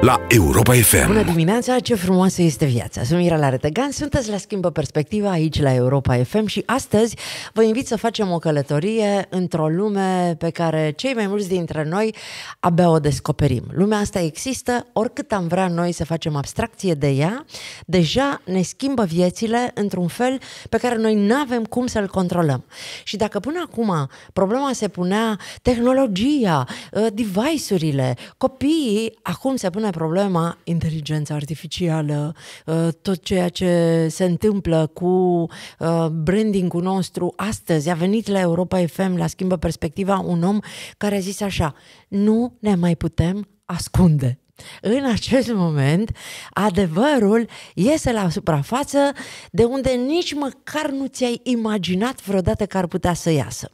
la Europa FM. Bună dimineața, ce frumoasă este viața! Sunt Mirela Retegan, sunteți la Schimbă Perspectiva aici la Europa FM și astăzi vă invit să facem o călătorie într-o lume pe care cei mai mulți dintre noi abia o descoperim. Lumea asta există, oricât am vrea noi să facem abstracție de ea, deja ne schimbă viețile într-un fel pe care noi nu avem cum să-l controlăm. Și dacă până acum problema se punea tehnologia, uh, device-urile, copiii, acum se pune pune problema inteligența artificială, uh, tot ceea ce se întâmplă cu uh, brandingul nostru astăzi. A venit la Europa FM, la Schimbă Perspectiva, un om care a zis așa, nu ne mai putem ascunde. În acest moment, adevărul iese la suprafață de unde nici măcar nu ți-ai imaginat vreodată că ar putea să iasă.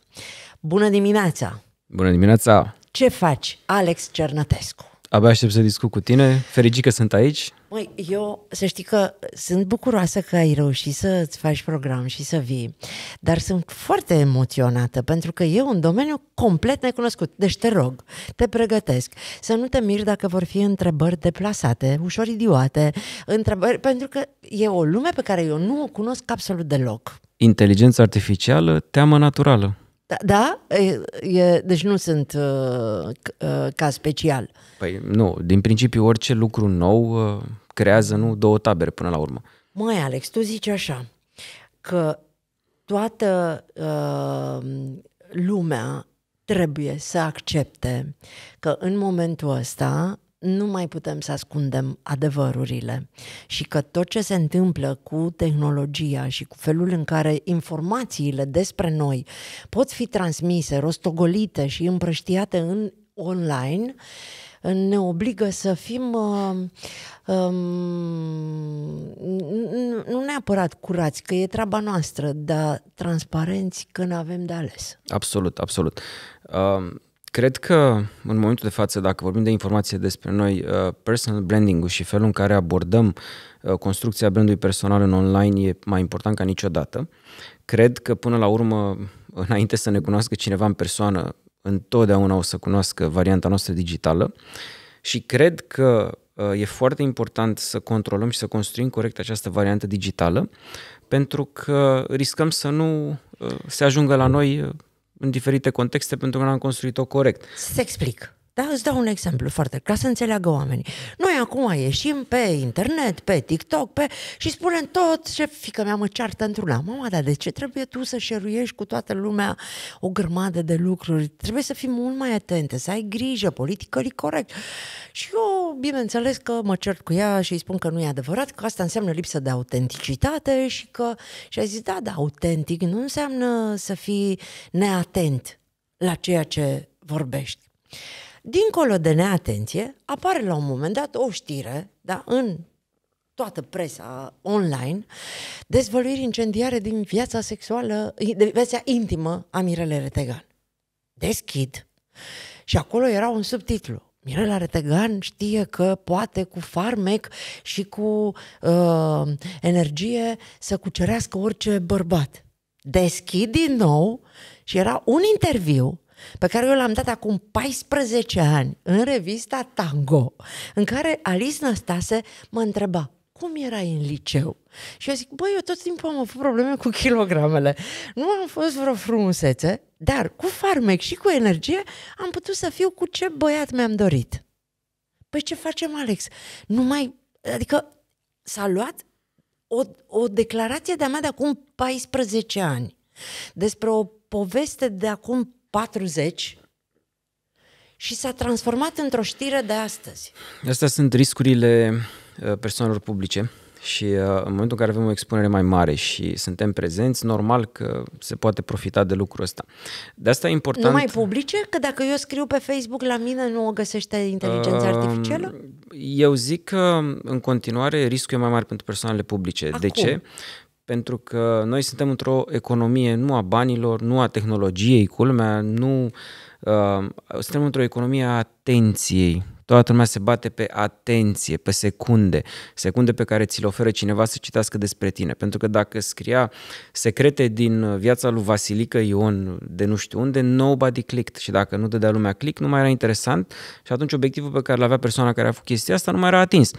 Bună dimineața! Bună dimineața! Ce faci, Alex Cernătescu? Abia aștept să discut cu tine. Fericit că sunt aici. Măi, eu să știi că sunt bucuroasă că ai reușit să-ți faci program și să vii, dar sunt foarte emoționată pentru că e un domeniu complet necunoscut. Deci te rog, te pregătesc să nu te miri dacă vor fi întrebări deplasate, ușor idiote, întrebări, pentru că e o lume pe care eu nu o cunosc absolut deloc. Inteligența artificială, teamă naturală. Da, da e, deci nu sunt uh, uh, ca special. Păi nu, din principiu orice lucru nou uh, creează nu două tabere până la urmă. Mai Alex, tu zici așa, că toată uh, lumea trebuie să accepte că în momentul ăsta nu mai putem să ascundem adevărurile și că tot ce se întâmplă cu tehnologia și cu felul în care informațiile despre noi pot fi transmise, rostogolite și împrăștiate în online, ne obligă să fim uh, um, nu neapărat curați, că e treaba noastră, dar transparenți când avem de ales. Absolut, absolut. Uh, Cred că în momentul de față, dacă vorbim de informație despre noi, uh, personal branding-ul și felul în care abordăm uh, construcția brandului personal în online e mai important ca niciodată. Cred că până la urmă, înainte să ne cunoască cineva în persoană, întotdeauna o să cunoască varianta noastră digitală și cred că uh, e foarte important să controlăm și să construim corect această variantă digitală pentru că riscăm să nu se ajungă la noi în diferite contexte pentru că n-am construit-o corect. Să explic. Da? Îți dau un exemplu foarte, ca să înțeleagă oamenii. Noi acum ieșim pe internet, pe TikTok, pe... și spunem tot ce fică mea mă ceartă într-una. Mama, dar de ce trebuie tu să șeruiești cu toată lumea o grămadă de lucruri? Trebuie să fii mult mai atentă, să ai grijă, politică corect. Și eu, bineînțeles că mă cert cu ea și îi spun că nu e adevărat, că asta înseamnă lipsă de autenticitate și că... Și a zis, da, da, autentic nu înseamnă să fii neatent la ceea ce vorbești. Dincolo de neatenție, apare la un moment dat o știre, da, în toată presa online, dezvăluiri incendiare din viața sexuală, de viața intimă a Mirele Retegan. Deschid. Și acolo era un subtitlu. Mirela Retegan știe că poate cu farmec și cu uh, energie să cucerească orice bărbat. Deschid din nou și era un interviu pe care eu l-am dat acum 14 ani în revista Tango, în care Alice Năstase mă întreba, cum erai în liceu? Și eu zic, băi, eu tot timpul am avut probleme cu kilogramele. Nu am fost vreo frumusețe, dar cu farmec și cu energie am putut să fiu cu ce băiat mi-am dorit. Păi ce facem, Alex? Nu mai... Adică s-a luat o, o declarație de-a mea de acum 14 ani despre o poveste de acum 40 și s-a transformat într-o știre de astăzi. Astea sunt riscurile uh, persoanelor publice și uh, în momentul în care avem o expunere mai mare și suntem prezenți, normal că se poate profita de lucrul ăsta. De asta e important... Numai publice? Că dacă eu scriu pe Facebook la mine nu o găsește inteligența uh, artificială? Eu zic că în continuare riscul e mai mare pentru persoanele publice. Acum. De ce? pentru că noi suntem într-o economie nu a banilor, nu a tehnologiei, culmea, nu... Uh, suntem într-o economie a atenției. Toată lumea se bate pe atenție, pe secunde, secunde pe care ți le oferă cineva să citească despre tine. Pentru că dacă scria secrete din viața lui Vasilică Ion de nu știu unde, nobody clicked și dacă nu dădea lumea click, nu mai era interesant și atunci obiectivul pe care l avea persoana care a făcut chestia asta nu mai era atins.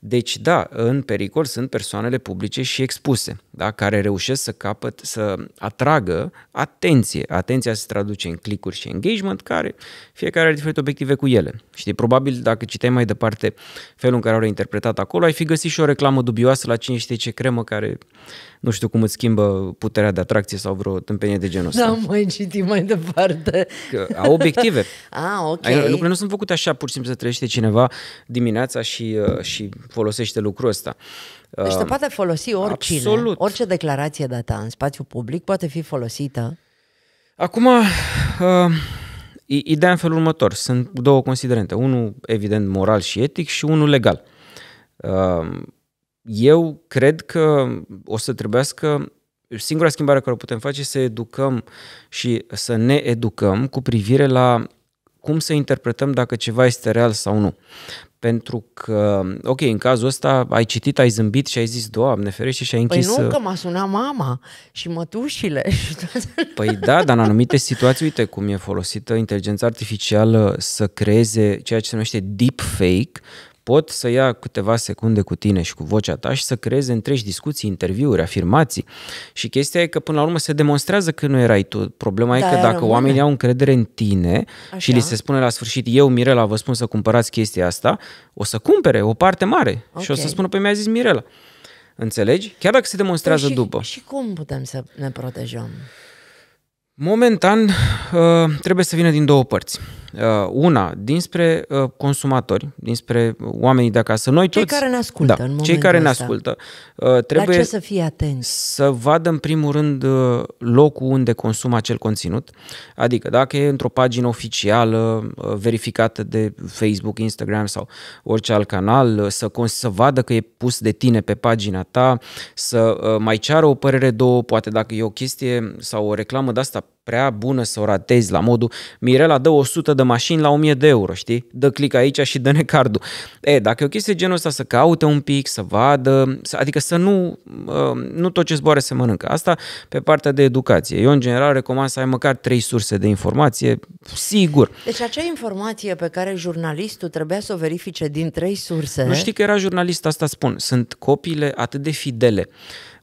Deci, da, în pericol sunt persoanele publice și expuse, da, care reușesc să capăt, să atragă atenție. Atenția se traduce în clicuri și engagement, care fiecare are diferite obiective cu ele. Știi, probabil dacă citeai mai departe felul în care au interpretat acolo, ai fi găsit și o reclamă dubioasă la cine știe ce cremă care nu știu cum îți schimbă puterea de atracție sau vreo tâmpenie de genul ăsta. Da, mai citit mai departe. Că au obiective. ah, ok. Ai, lucrurile nu sunt făcute așa, pur și simplu să trăiește cineva dimineața și, uh, și folosește lucrul ăsta. Deci te uh, poate folosi oricine. Absolut. Orice declarație de ta în spațiu public poate fi folosită. Acum, uh, ideea în felul următor. Sunt două considerente. Unul, evident, moral și etic și unul legal. Uh, eu cred că o să trebuiască singura schimbare care o putem face să educăm și să ne educăm cu privire la cum să interpretăm dacă ceva este real sau nu. Pentru că, ok, în cazul ăsta ai citit, ai zâmbit și ai zis, Doamne ferește, și ai păi închis... Păi nu, uh, că m-a sunat mama și mătușile. Și păi da, dar în anumite situații, uite cum e folosită inteligența artificială să creeze ceea ce se numește deepfake, pot să ia câteva secunde cu tine și cu vocea ta și să creeze întregi discuții, interviuri, afirmații. Și chestia e că până la urmă se demonstrează că nu erai tu. Problema da, e că dacă rămâne. oamenii au încredere în tine Așa. și li se spune la sfârșit, eu, Mirela, vă spun să cumpărați chestia asta, o să cumpere o parte mare okay. și o să spună, pe păi, mi-a zis Mirela. Înțelegi? Chiar dacă se demonstrează păi și, după. Și cum putem să ne protejăm? Momentan, uh, trebuie să vină din două părți. Uh, una, dinspre uh, consumatori, dinspre oamenii de acasă. Noi cei toți, care ne da, ascultă da, în momentul Cei care ne ascultă. Uh, trebuie să fie atenți? Să vadă în primul rând locul unde consumă acel conținut. Adică dacă e într-o pagină oficială, verificată de Facebook, Instagram sau orice alt canal, să, să vadă că e pus de tine pe pagina ta, să mai ceară o părere două, poate dacă e o chestie sau o reclamă de asta prea bună să o ratezi la modul Mirela dă 100 de mașini la 1000 de euro, știi? Dă click aici și dă-ne cardul. E, dacă e o chestie genul ăsta să caute un pic, să vadă, să, adică să nu, uh, nu tot ce zboare se mănâncă. Asta pe partea de educație. Eu, în general, recomand să ai măcar trei surse de informație, sigur. Deci acea informație pe care jurnalistul trebuia să o verifice din trei surse... Nu știi că era jurnalist, asta spun. Sunt copiile atât de fidele.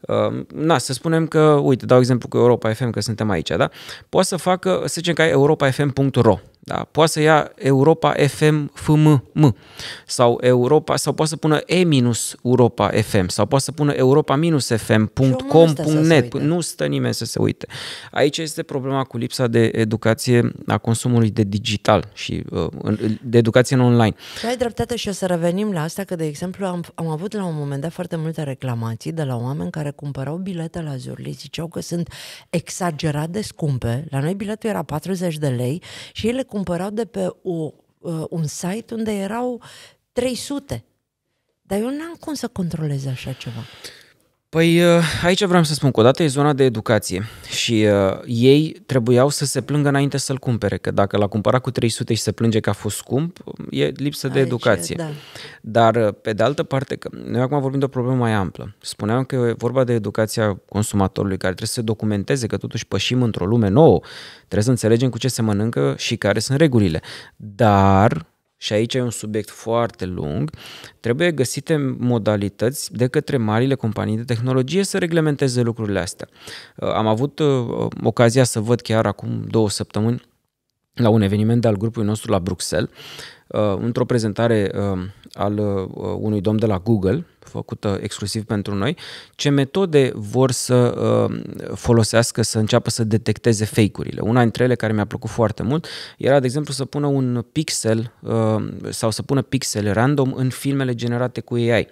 Um, na, să spunem că, uite, dau exemplu cu Europa FM, că suntem aici, da? Poate să facă, să zicem că ai europafm.ro, da? Poate să ia Europa FM FMM sau Europa sau poate să pună e-Europa FM sau poate să pună europa-fm.com.net. Nu stă nimeni să se uite. Aici este problema cu lipsa de educație a consumului de digital și uh, de educație în online. Tu ai dreptate și o să revenim la asta că, de exemplu, am, am avut la un moment dat foarte multe reclamații de la oameni care cumpărau bilete la Zurli, ziceau că sunt exagerat de scumpe. La noi biletul era 40 de lei și ele cumpărau de pe o, uh, un site unde erau 300. Dar eu n-am cum să controlez așa ceva. Păi uh, aici vreau să spun că odată e zona de educație și uh, ei trebuiau să se plângă înainte să-l cumpere, că dacă l-a cumpărat cu 300 și se plânge că a fost scump, e lipsă de educație. Da. Dar uh, pe de altă parte, că noi acum vorbim de o problemă mai amplă. Spuneam că e vorba de educația consumatorului care trebuie să se documenteze că totuși pășim într-o lume nouă, trebuie să înțelegem cu ce se mănâncă și care sunt regulile. Dar și aici e un subiect foarte lung, trebuie găsite modalități de către marile companii de tehnologie să reglementeze lucrurile astea. Uh, am avut uh, uh, ocazia să văd chiar acum două săptămâni la un eveniment al grupului nostru la Bruxelles, Uh, într-o prezentare uh, al uh, unui domn de la Google, făcută exclusiv pentru noi, ce metode vor să folosească să înceapă să detecteze fake-urile. Una dintre ele care mi-a plăcut foarte mult era, de exemplu, să pună un pixel sau să pună pixele random în filmele generate cu AI.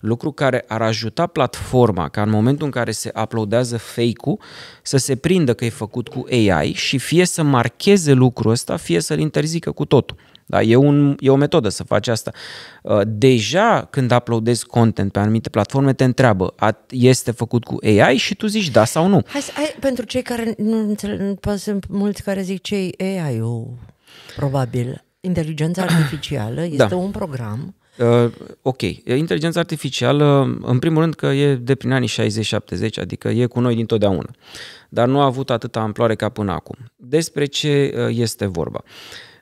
Lucru care ar ajuta platforma ca în momentul în care se uploadează fake-ul să se prindă că e făcut cu AI și fie să marcheze lucrul ăsta, fie să-l interzică cu totul. Da? E, un, e o metodă să faci asta. Uh, deja când uploadezi content pe anumite platforme, te întreabă, este făcut cu AI și tu zici da sau nu. Hai, hai pentru cei care nu înțeleg, sunt mulți care zic ce e AI-ul, probabil. Inteligența artificială este da. un program Uh, ok, inteligența artificială, în primul rând că e de prin anii 60-70, adică e cu noi dintotdeauna, dar nu a avut atâta amploare ca până acum. Despre ce uh, este vorba?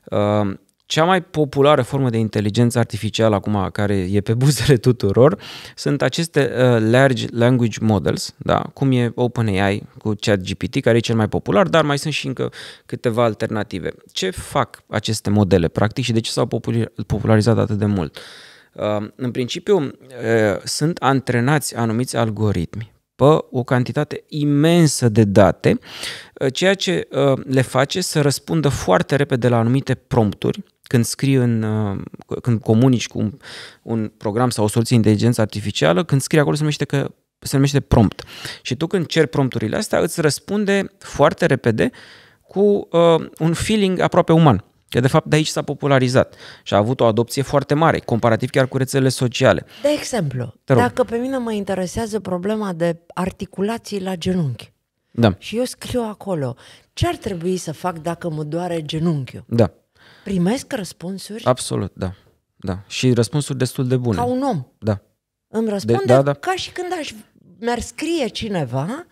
Uh, cea mai populară formă de inteligență artificială acum, care e pe buzele tuturor, sunt aceste uh, large language models, da? cum e OpenAI cu ChatGPT, care e cel mai popular, dar mai sunt și încă câteva alternative. Ce fac aceste modele, practic, și de ce s-au popularizat atât de mult? Uh, în principiu, uh, sunt antrenați anumiți algoritmi pe o cantitate imensă de date, uh, ceea ce uh, le face să răspundă foarte repede la anumite prompturi când scrii în, uh, când comunici cu un, un program sau o soluție inteligență artificială, când scrii acolo se numește că se numește prompt. Și tu când ceri prompturile astea, îți răspunde foarte repede cu uh, un feeling aproape uman. Că de fapt de aici s-a popularizat și a avut o adopție foarte mare, comparativ chiar cu rețelele sociale. De exemplu, dacă pe mine mă interesează problema de articulații la genunchi da. și eu scriu acolo, ce ar trebui să fac dacă mă doare genunchiul? Da. Primesc răspunsuri? Absolut, da. da. Și răspunsuri destul de bune. Ca un om. Da. Îmi răspunde de, da, da. ca și când aș, mi-ar scrie cineva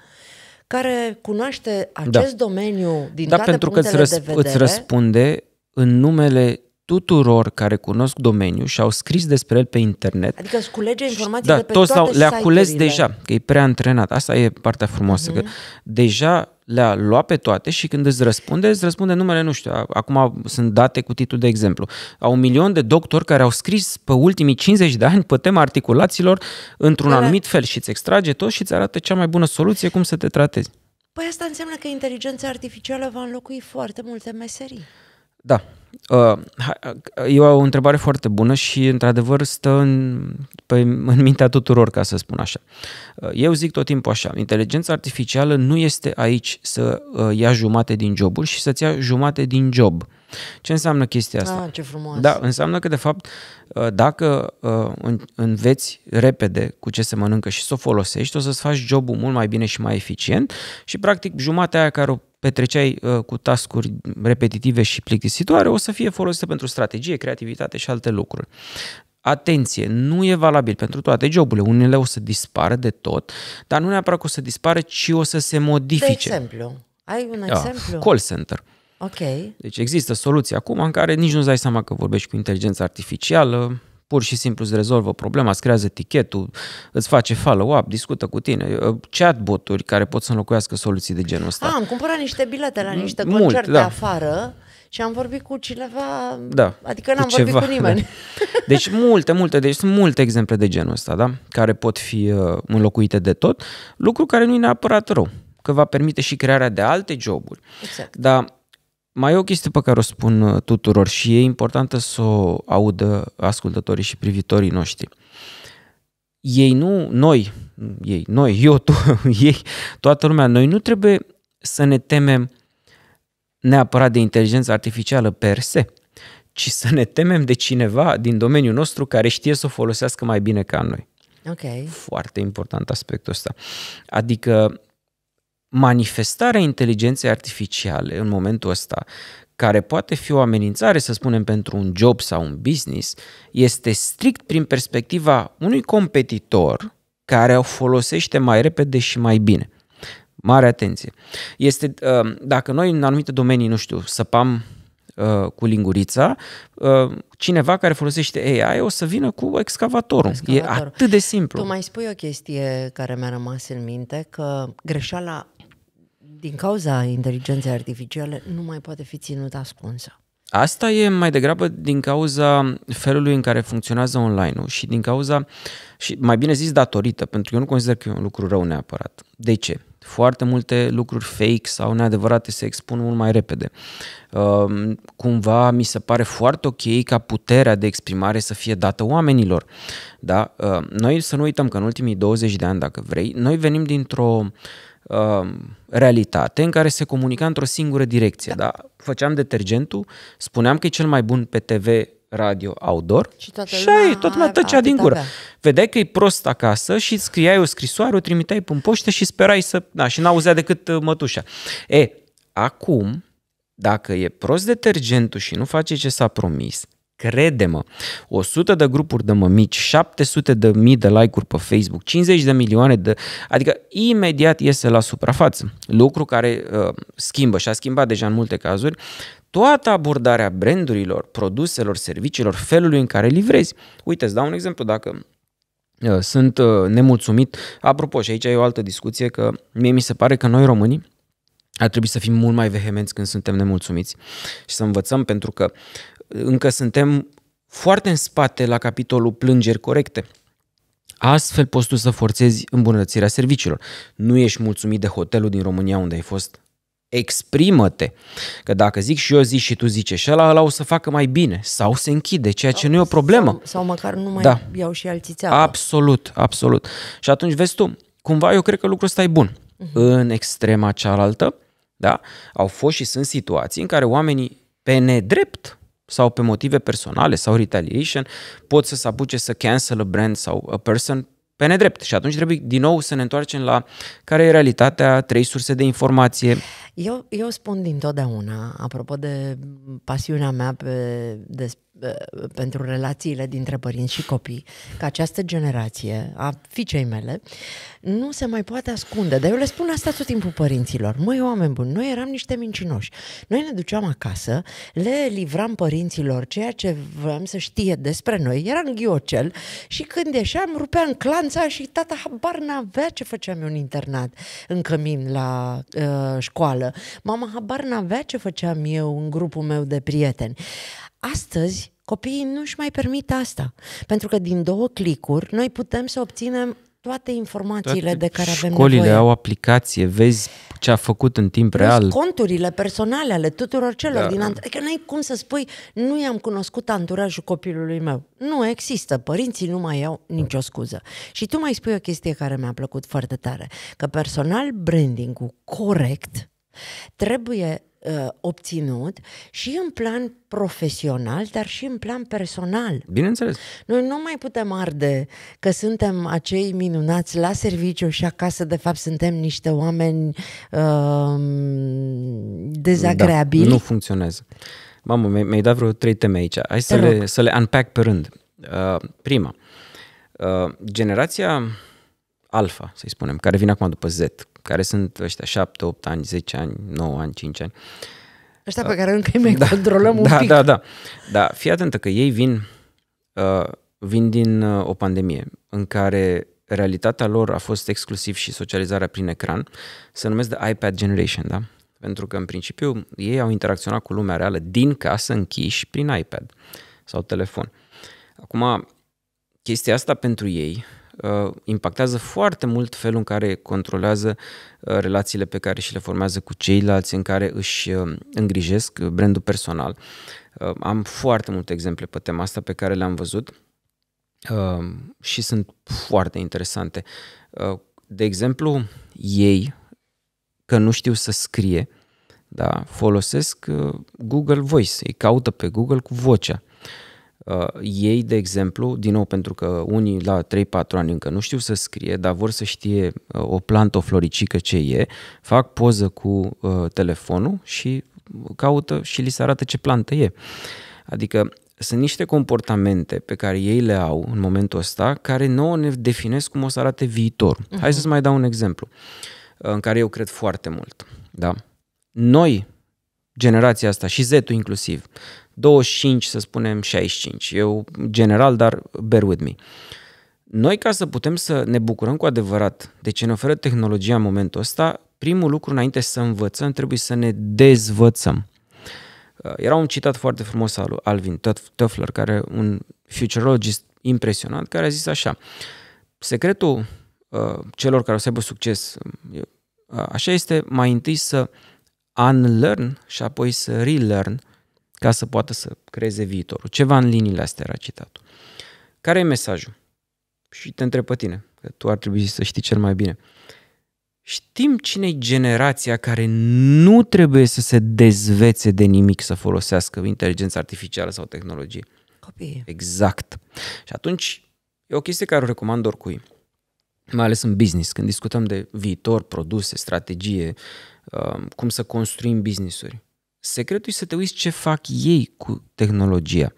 care cunoaște da. acest da. domeniu din da, toate pentru că îți, răsp- de vedere. îți răspunde în numele tuturor care cunosc domeniul și au scris despre el pe internet. Adică îți culege informații da, de pe toți toate le-a cules deja, că e prea antrenat. Asta e partea frumoasă, uh-huh. că mhm. deja le-a luat pe toate și când îți răspunde, îți răspunde numele, nu știu, acum sunt date cu titlul de exemplu. Au un milion de doctori care au scris pe ultimii 50 de ani pe tema articulațiilor într-un Care... Păi anumit fel și îți extrage tot și îți arată cea mai bună soluție cum să te tratezi. Păi asta înseamnă că inteligența artificială va înlocui foarte multe meserii. Da, Uh, uh, e o întrebare foarte bună și, într-adevăr, stă în, pe, în mintea tuturor, ca să spun așa. Uh, eu zic tot timpul așa, inteligența artificială nu este aici să ia jumate din joburi și să-ți ia jumate din job. Ce înseamnă chestia asta? Ah, ce frumos! Da, înseamnă că, de fapt, dacă înveți repede cu ce se mănâncă și să o folosești, o să-ți faci jobul mult mai bine și mai eficient și, practic, jumatea aia care o petreceai uh, cu tascuri repetitive și plictisitoare, o să fie folosită pentru strategie, creativitate și alte lucruri. Atenție, nu e valabil pentru toate joburile. Unele o să dispară de tot, dar nu neapărat că o să dispară, ci o să se modifice. De exemplu, ai un ah, exemplu? Call center. Ok. Deci există soluții acum în care nici nu-ți dai seama că vorbești cu inteligența artificială, pur și simplu îți rezolvă problema, îți creează etichetul, îți face follow-up, discută cu tine, chatbot-uri care pot să înlocuiască soluții de genul ăsta. A, ah, am cumpărat niște bilete la niște Mult, concerte da. afară și am vorbit cu cineva, da, adică n-am cu vorbit cu nimeni. Da. Deci multe, multe, deci sunt multe exemple de genul ăsta, da? care pot fi uh, înlocuite de tot, lucru care nu e neapărat rău, că va permite și crearea de alte joburi. Exact. Dar mai e o chestie pe care o spun uh, tuturor și e importantă să o audă ascultătorii și privitorii noștri. Ei nu, noi, ei, noi, eu, tu, ei, toată lumea, noi nu trebuie să ne temem neapărat de inteligența artificială per se, ci să ne temem de cineva din domeniul nostru care știe să o folosească mai bine ca noi. Okay. Foarte important aspectul ăsta. Adică manifestarea inteligenței artificiale în momentul ăsta, care poate fi o amenințare, să spunem, pentru un job sau un business, este strict prin perspectiva unui competitor care o folosește mai repede și mai bine. Mare atenție. Este, uh, dacă noi în anumite domenii, nu știu, săpam uh, cu lingurița, uh, cineva care folosește AI o să vină cu excavatorul. excavatorul. E atât de simplu. Tu mai spui o chestie care mi-a rămas în minte, că greșeala din cauza inteligenței artificiale, nu mai poate fi ținut ascunsă. Asta e mai degrabă din cauza felului în care funcționează online-ul și din cauza, și mai bine zis datorită, pentru că eu nu consider că e un lucru rău neapărat. De ce? Foarte multe lucruri fake sau neadevărate se expun mult mai repede. Ehm, cumva mi se pare foarte ok ca puterea de exprimare să fie dată oamenilor. Da? Ehm, noi să nu uităm că în ultimii 20 de ani, dacă vrei, noi venim dintr-o Um, realitate în care se comunica într-o singură direcție. Da. Da? Făceam detergentul, spuneam că e cel mai bun pe TV, radio, outdoor și toată și lumea, toată lumea tăcea din gură. Da. Vedeai că e prost acasă și scriai o scrisoare, o trimiteai în poștă și sperai să... Da, și n-auzea decât uh, mătușa. E, acum, dacă e prost detergentul și nu face ce s-a promis, Crede-mă, 100 de grupuri de mămici, 700 de mii de like-uri pe Facebook, 50 de milioane de... Adică imediat iese la suprafață, lucru care uh, schimbă și a schimbat deja în multe cazuri toată abordarea brandurilor, produselor, serviciilor, felului în care livrezi. Uite, îți dau un exemplu, dacă uh, sunt uh, nemulțumit, apropo, și aici e o altă discuție, că mie mi se pare că noi românii ar trebui să fim mult mai vehemenți când suntem nemulțumiți și să învățăm pentru că uh, încă suntem foarte în spate la capitolul plângeri corecte. Astfel poți tu să forțezi îmbunătățirea serviciilor. Nu ești mulțumit de hotelul din România unde ai fost? Exprimă-te. Că dacă zic și eu zic și tu zici și ăla, ăla o să facă mai bine. Sau se închide, ceea ce sau, nu e o problemă. Sau, sau măcar nu mai da. iau și alții țeapă. Absolut, absolut. Și atunci vezi tu, cumva eu cred că lucrul ăsta e bun. Uh-huh. În extrema cealaltă, da, au fost și sunt situații în care oamenii pe nedrept sau pe motive personale sau retaliation pot să se apuce să cancel a brand sau a person pe nedrept. Și atunci trebuie din nou să ne întoarcem la care e realitatea, trei surse de informație. Eu, eu spun dintotdeauna, apropo de pasiunea mea pe, despre pentru relațiile dintre părinți și copii, că această generație a fiicei mele nu se mai poate ascunde. Dar eu le spun asta tot timpul părinților. Măi, oameni buni, noi eram niște mincinoși. Noi ne duceam acasă, le livram părinților ceea ce vreau să știe despre noi. Era în ghiocel și când ieșeam, rupeam clanța și tata habar n-avea ce făceam eu în internat, în cămin la uh, școală. Mama habar n-avea ce făceam eu în grupul meu de prieteni. Astăzi, copiii nu își mai permit asta. Pentru că din două clicuri, noi putem să obținem toate informațiile toate de care avem școlile nevoie. au aplicație, vezi ce a făcut în timp vezi real. conturile personale ale tuturor celor da. din anturaj. Adică n-ai cum să spui, nu i-am cunoscut anturajul copilului meu. Nu există, părinții nu mai au nicio scuză. Și tu mai spui o chestie care mi-a plăcut foarte tare, că personal branding-ul corect trebuie uh, obținut și în plan profesional, dar și în plan personal. Bineînțeles. Noi nu mai putem arde că suntem acei minunați la serviciu și acasă, de fapt, suntem niște oameni uh, dezagreabili. Da, nu funcționează. Mamă, mi- ai dat vreo trei teme aici. Hai să, le, să le unpack pe rând. Uh, prima, uh, generația alfa, să-i spunem, care vine acum după Z, care sunt ăștia 7, 8 ani, 10 ani, 9 ani, 5 ani. Ăștia pe da. care încă îi mai da, controlăm da, un da, pic. Da, da, da. Fii atentă că ei vin, uh, vin din uh, o pandemie în care realitatea lor a fost exclusiv și socializarea prin ecran. Se numesc de iPad Generation, da? Pentru că, în principiu, ei au interacționat cu lumea reală din casă închiși prin iPad sau telefon. Acum, chestia asta pentru ei Uh, impactează foarte mult felul în care controlează uh, relațiile pe care și le formează cu ceilalți, în care își uh, îngrijesc brandul personal. Am foarte multe exemple pe tema asta pe care le-am văzut și sunt foarte interesante. De exemplu, ei, că nu știu să scrie, da, folosesc Google Voice, îi caută pe Google cu vocea Uh, ei, de exemplu, din nou pentru că unii la 3-4 ani încă nu știu să scrie, dar vor să știe uh, o plantă, o floricică ce e, fac poză cu uh, telefonul și caută și li se arată ce plantă e. Adică sunt niște comportamente pe care ei le au în momentul ăsta care nouă ne definesc cum o să arate viitor. Uh-huh. Hai mhm. să-ți mai dau un exemplu uh, în care eu cred foarte mult. Da? Noi, generația asta și Z-ul inclusiv, 25, să spunem 65. Eu general, dar bear with me. Noi, ca să putem să ne bucurăm cu adevărat de ce ne oferă tehnologia în momentul ăsta, primul lucru înainte să învățăm, trebuie să ne dezvățăm. Uh, era un citat foarte frumos al lui Alvin Toffler, care un futurologist impresionant, care a zis așa, secretul uh, celor care o să aibă succes, uh, așa este mai întâi să unlearn și apoi să relearn ca să poată să creeze viitorul. Ceva în liniile astea era citatul. Care e mesajul? Și te întreb pe tine, că tu ar trebui să știi cel mai bine. Știm cine e generația care nu trebuie să se dezvețe de nimic să folosească inteligența artificială sau tehnologie. Copii. Exact. Și atunci e o chestie care o recomand oricui, mai ales în business, când discutăm de viitor, produse, strategie, um, cum să construim business-uri. Secretul e să te uiți ce fac ei cu tehnologia.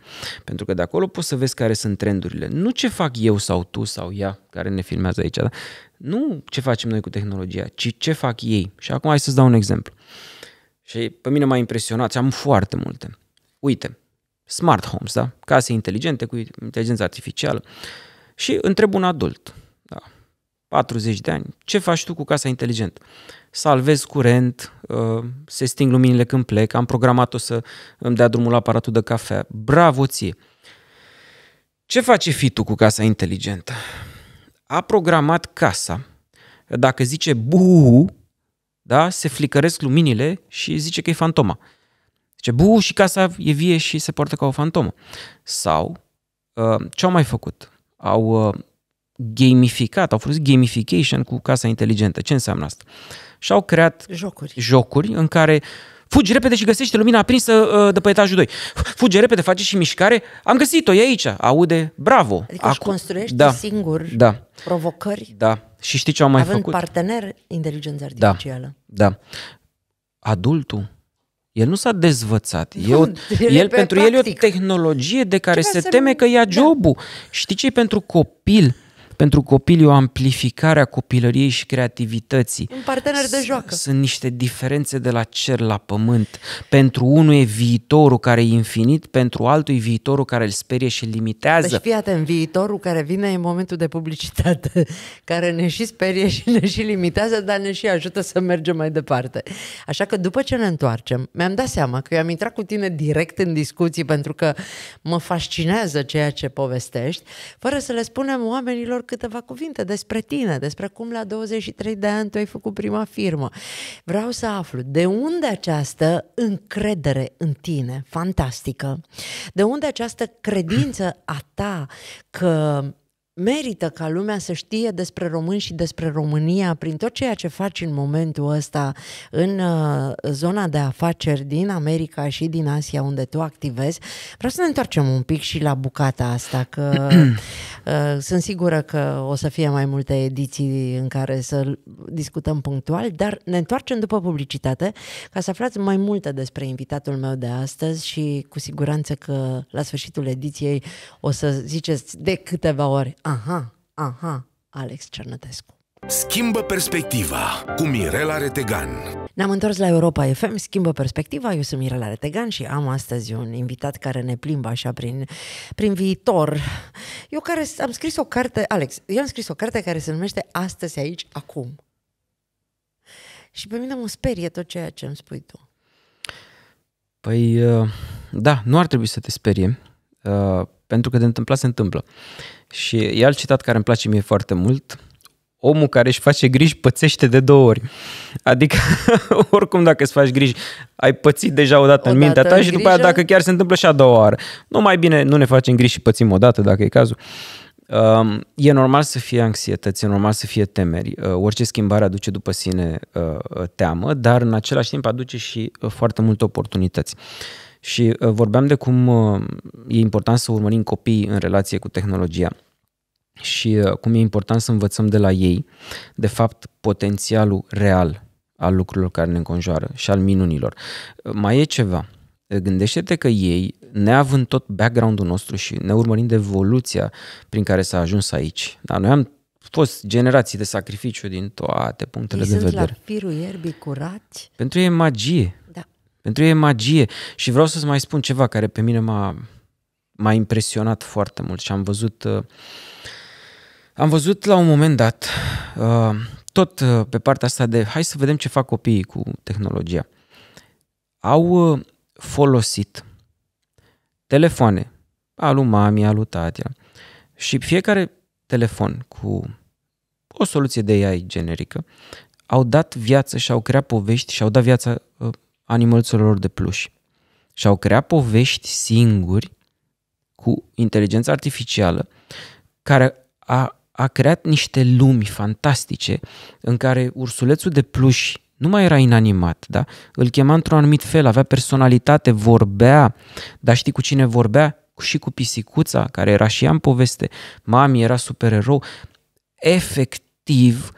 Pentru că de acolo poți să vezi care sunt trendurile. Nu ce fac eu sau tu sau ea care ne filmează aici. Da? Nu ce facem noi cu tehnologia, ci ce fac ei. Și acum hai să-ți dau un exemplu. Și pe mine m-a impresionat și am foarte multe. Uite, smart homes, da? Case inteligente cu inteligență artificială. Și întreb un adult, da, 40 de ani, ce faci tu cu casa inteligentă? salvez curent, uh, se sting luminile când plec, am programat-o să îmi dea drumul la aparatul de cafea. Bravo ție! Ce face fitul cu casa inteligentă? A programat casa. Dacă zice buhu, da, se flicăresc luminile și zice că e fantoma. Zice buhu și casa e vie și se poartă ca o fantomă. Sau, uh, ce-au mai făcut? Au uh, gamificat, au folosit gamification cu casa inteligentă. Ce înseamnă asta? și au creat jocuri, jocuri în care Fugi repede și găsește lumina aprinsă uh, de pe etajul 2. Fugi repede, face și mișcare. Am găsit-o, e aici. Aude, bravo. Adică Acu- construiești da, singur da, provocări. Da. Și știi ce am mai făcut? partener inteligență da. artificială. Da, da. Adultul, el nu s-a dezvățat. Nu, eu, el, pe pentru practic. el e o tehnologie de care ce se teme că ia da. jobul. Da. Știi ce pentru copil? pentru copil e o amplificare a copilăriei și creativității. Un partener de joacă. Sunt niște diferențe de la cer la pământ. Pentru unul e viitorul care e infinit, pentru altul e viitorul care îl sperie și îl limitează. Deci fii atent, viitorul care vine în momentul de publicitate, care ne și sperie și ne și limitează, dar ne și ajută să mergem mai departe. Așa că după ce ne întoarcem, mi-am dat seama că eu am intrat cu tine direct în discuții pentru că mă fascinează ceea ce povestești, fără să le spunem oamenilor câteva cuvinte despre tine, despre cum la 23 de ani tu ai făcut prima firmă. Vreau să aflu de unde această încredere în tine, fantastică, de unde această credință a ta că merită ca lumea să știe despre români și despre România prin tot ceea ce faci în momentul ăsta în uh, zona de afaceri din America și din Asia unde tu activezi. Vreau să ne întoarcem un pic și la bucata asta, că uh, sunt sigură că o să fie mai multe ediții în care să discutăm punctual, dar ne întoarcem după publicitate ca să aflați mai multe despre invitatul meu de astăzi și cu siguranță că la sfârșitul ediției o să ziceți de câteva ori aha, aha, Alex Cernătescu. Schimbă perspectiva cu Mirela Retegan. Ne-am întors la Europa FM, schimbă perspectiva, eu sunt Mirela Retegan și am astăzi un invitat care ne plimbă așa prin, prin viitor. Eu care am scris o carte, Alex, eu am scris o carte care se numește Astăzi, aici, acum. Și pe mine mă sperie tot ceea ce îmi spui tu. Păi, uh, da, nu ar trebui să te sperie, uh, pentru că de întâmplat se întâmplă. Și e alt citat care îmi place mie foarte mult. Omul care își face griji pățește de două ori. Adică, oricum dacă îți faci griji, ai pățit deja o dată în mintea ta și grijă? după aia dacă chiar se întâmplă și a doua oară. Nu mai bine nu ne facem griji și pățim dată dacă e cazul. Um, e normal să fie anxietăți, e normal să fie temeri. Uh, orice schimbare aduce după sine uh, uh teamă, dar în același timp aduce și uh, foarte multe oportunități. Și uh, vorbeam de cum uh, e important să urmărim copiii în relație cu tehnologia și uh, cum e important să învățăm de la ei, de fapt, potențialul real al lucrurilor care ne înconjoară și al minunilor. Mai e ceva. Gândește-te că ei, neavând tot background-ul nostru și ne urmărind evoluția prin care s-a ajuns aici, dar noi am fost generații de sacrificiu din toate punctele ei de sunt vedere. la firul ierbii curați. Pentru ei e magie. Pentru ei e magie. Și vreau să-ți mai spun ceva care pe mine m-a, m-a impresionat foarte mult și am văzut... Uh, am văzut la un moment dat, uh, tot uh, pe partea asta de hai să vedem ce fac copiii cu tehnologia. Au uh, folosit telefoane al lui mami, al lui tatia și fiecare telefon cu o soluție de AI generică au dat viață și au creat povești și au dat viață uh, animalțelor de pluș. Și au creat povești singuri cu inteligența artificială care a, a creat niște lumi fantastice în care ursulețul de pluș nu mai era inanimat, da? Îl chema într-un anumit fel, avea personalitate, vorbea, dar știi cu cine vorbea? Și cu pisicuța, care era și ea în poveste. Mami era supererou. Efectiv,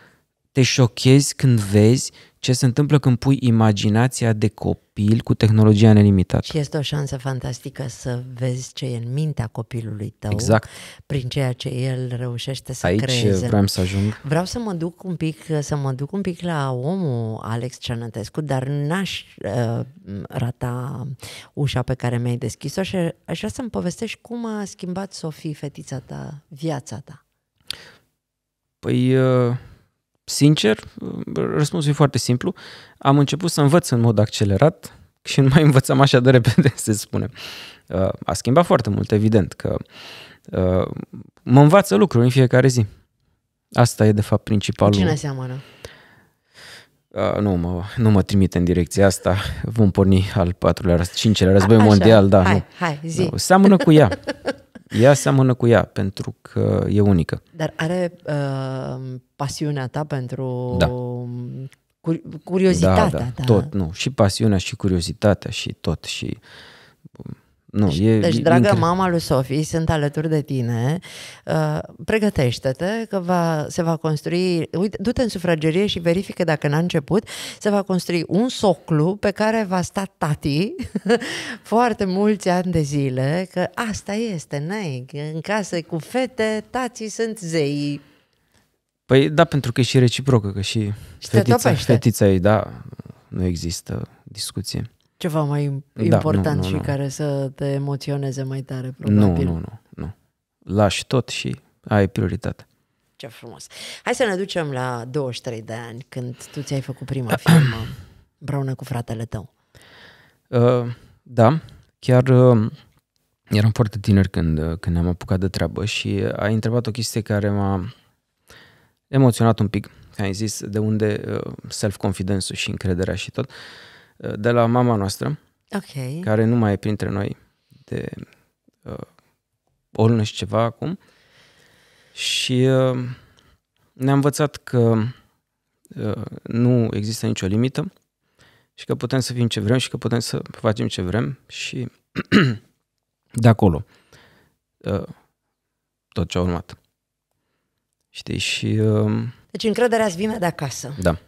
te șochezi când vezi ce se întâmplă când pui imaginația de copil cu tehnologia nelimitată. Și este o șansă fantastică să vezi ce e în mintea copilului tău, exact. prin ceea ce el reușește să Aici creeze. vreau să ajung. Vreau să mă duc un pic, să mă duc un pic la omul Alex Cernătescu, dar n-aș uh, rata ușa pe care mi-ai deschis-o și aș vrea să-mi povestești cum a schimbat Sofie, fetița ta, viața ta. Păi... Uh Sincer, răspunsul e foarte simplu. Am început să învăț în mod accelerat și nu mai învățam așa de repede, se spune. Uh, a schimbat foarte mult, evident, că uh, mă învață lucruri în fiecare zi. Asta e, de fapt, principalul. cine seamănă? Uh, nu, mă, nu mă trimite în direcția asta. Vom porni al patrulea, cincelea război A, mondial, da. Hai, nu. hai, zi. Nu. Seamănă cu ea. Ea seamănă cu ea pentru că e unică. Dar are uh, pasiunea ta pentru da. curiozitatea da, da, ta. Tot, nu. Și pasiunea și curiozitatea și tot. Și uh, nu, e, deci, dragă inter... mama lui Sofie, sunt alături de tine. Uh, pregătește-te că va, se va construi, uite, du-te în sufragerie și verifică dacă n-a început, se va construi un soclu pe care va sta tati foarte mulți ani de zile, că asta este, nai, în casă cu fete, tații sunt zei. Păi da, pentru că e și reciprocă, că și, și fetița, fetița ei, da, nu există discuție. Ceva mai da, important nu, nu, și nu. care să te emoționeze mai tare, probabil. Nu, nu, nu. nu. Lași tot și ai prioritate. Ce frumos. Hai să ne ducem la 23 de ani, când tu ți-ai făcut prima filmă împreună cu fratele tău. Uh, da, chiar uh, eram foarte tineri când, uh, când ne-am apucat de treabă și ai întrebat o chestie care m-a emoționat un pic. Ai zis de unde uh, self-confidence-ul și încrederea și tot. Uh, de la mama noastră, okay. care nu mai e printre noi de uh, o lună și ceva acum. Și uh, ne-a învățat că uh, nu există nicio limită și că putem să fim ce vrem și că putem să facem ce vrem și de acolo uh, tot ce a urmat. Știi? Și... Uh, deci încrederea îți vine de acasă. Da.